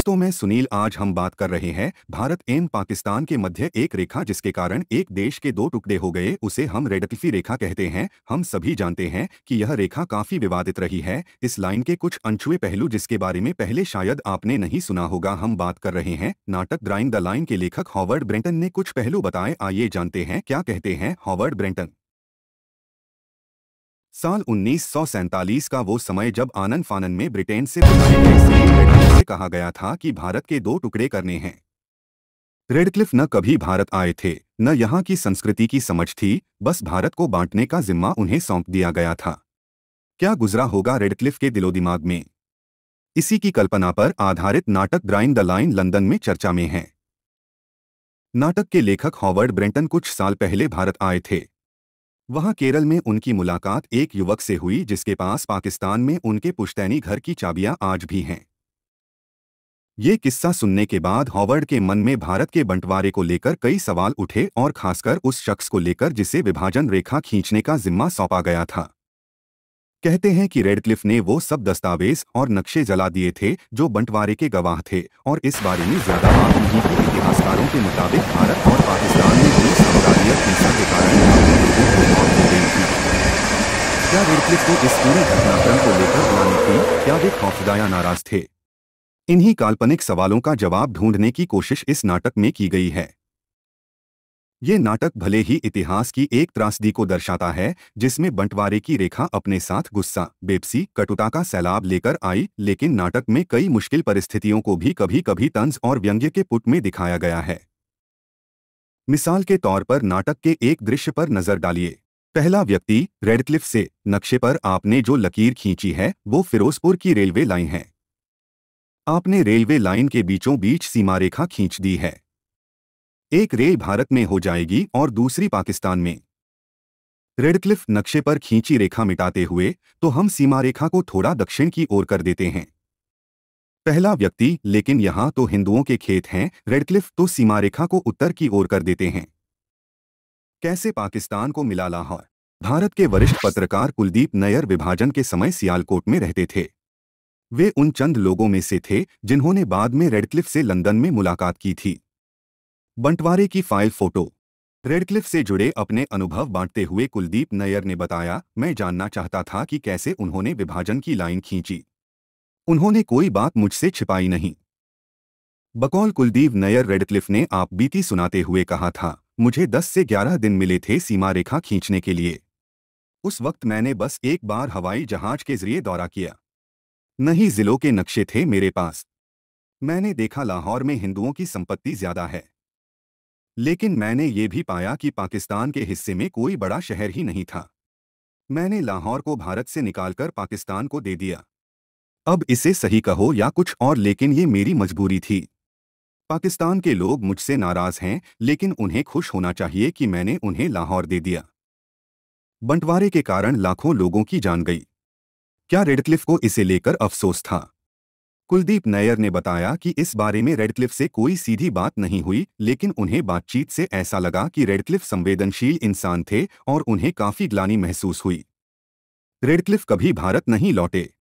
दोस्तों मैं सुनील आज हम बात कर रहे हैं भारत एवं पाकिस्तान के मध्य एक रेखा जिसके कारण एक देश के दो टुकड़े हो गए उसे हम रेडकिफी रेखा कहते हैं हम सभी जानते हैं कि यह रेखा काफी विवादित रही है इस लाइन के कुछ अनछुए पहलू जिसके बारे में पहले शायद आपने नहीं सुना होगा हम बात कर रहे हैं नाटक ड्राइंग द लाइन के लेखक हॉवर्ड ब्रेंटन ने कुछ पहलू बताए आइए जानते हैं क्या कहते हैं हॉवर्ड ब्रेंटन साल उन्नीस का वो समय जब आनंद फानन में ब्रिटेन से से कहा गया था कि भारत के दो टुकड़े करने हैं रेडक्लिफ न कभी भारत आए थे न यहाँ की संस्कृति की समझ थी बस भारत को बांटने का जिम्मा उन्हें सौंप दिया गया था क्या गुजरा होगा रेडक्लिफ के दिलो दिमाग में इसी की कल्पना पर आधारित नाटक ड्राइंग द लाइन लंदन में चर्चा में है नाटक के लेखक हॉवर्ड ब्रेंटन कुछ साल पहले भारत आए थे वहां केरल में उनकी मुलाकात एक युवक से हुई जिसके पास पाकिस्तान में उनके पुश्तैनी घर की चाबियां आज भी हैं ये किस्सा सुनने के बाद हॉवर्ड के मन में भारत के बंटवारे को लेकर कई सवाल उठे और खासकर उस शख्स को लेकर जिसे विभाजन रेखा खींचने का जिम्मा सौंपा गया था कहते हैं कि रेडक्लिफ ने वो सब दस्तावेज और नक्शे जला दिए थे जो बंटवारे के गवाह थे और इस बारे में ज्यादा बात नहीं की इतिहासकारों के मुताबिक भारत और पाकिस्तान में हुई समुदाय हिंसा के कारण क्या रेडक्लिफ को इस पूरे घटनाक्रम को लेकर उड़ानी थी क्या वे खौफदाया नाराज थे इन्हीं काल्पनिक सवालों का जवाब ढूंढने की कोशिश इस नाटक में की गई है ये नाटक भले ही इतिहास की एक त्रासदी को दर्शाता है जिसमें बंटवारे की रेखा अपने साथ गुस्सा बेपसी कटुता का सैलाब लेकर आई लेकिन नाटक में कई मुश्किल परिस्थितियों को भी कभी कभी तंज और व्यंग्य के पुट में दिखाया गया है मिसाल के तौर पर नाटक के एक दृश्य पर नजर डालिए पहला व्यक्ति रेडक्लिफ से नक्शे पर आपने जो लकीर खींची है वो फिरोजपुर की रेलवे लाइन है आपने रेलवे लाइन के बीचों बीच सीमारेखा खींच दी है एक रेल भारत में हो जाएगी और दूसरी पाकिस्तान में रेडक्लिफ नक्शे पर खींची रेखा मिटाते हुए तो हम सीमा रेखा को थोड़ा दक्षिण की ओर कर देते हैं पहला व्यक्ति लेकिन यहाँ तो हिंदुओं के खेत हैं रेडक्लिफ तो सीमा रेखा को उत्तर की ओर कर देते हैं कैसे पाकिस्तान को मिला लाहौर भारत के वरिष्ठ पत्रकार कुलदीप नयर विभाजन के समय सियालकोट में रहते थे वे उन चंद लोगों में से थे जिन्होंने बाद में रेडक्लिफ से लंदन में मुलाकात की थी बंटवारे की फाइल फोटो रेडक्लिफ से जुड़े अपने अनुभव बांटते हुए कुलदीप नायर ने बताया मैं जानना चाहता था कि कैसे उन्होंने विभाजन की लाइन खींची उन्होंने कोई बात मुझसे छिपाई नहीं बकौल कुलदीप नायर रेडक्लिफ ने आप बीती सुनाते हुए कहा था मुझे 10 से 11 दिन मिले थे सीमा रेखा खींचने के लिए उस वक्त मैंने बस एक बार हवाई जहाज के जरिए दौरा किया नहीं जिलों के नक्शे थे मेरे पास मैंने देखा लाहौर में हिंदुओं की संपत्ति ज्यादा है लेकिन मैंने ये भी पाया कि पाकिस्तान के हिस्से में कोई बड़ा शहर ही नहीं था मैंने लाहौर को भारत से निकालकर पाकिस्तान को दे दिया अब इसे सही कहो या कुछ और लेकिन ये मेरी मजबूरी थी पाकिस्तान के लोग मुझसे नाराज हैं लेकिन उन्हें खुश होना चाहिए कि मैंने उन्हें लाहौर दे दिया बंटवारे के कारण लाखों लोगों की जान गई क्या रेडक्लिफ को इसे लेकर अफसोस था कुलदीप नायर ने बताया कि इस बारे में रेडक्लिफ से कोई सीधी बात नहीं हुई लेकिन उन्हें बातचीत से ऐसा लगा कि रेडक्लिफ संवेदनशील इंसान थे और उन्हें काफी ग्लानी महसूस हुई रेडक्लिफ कभी भारत नहीं लौटे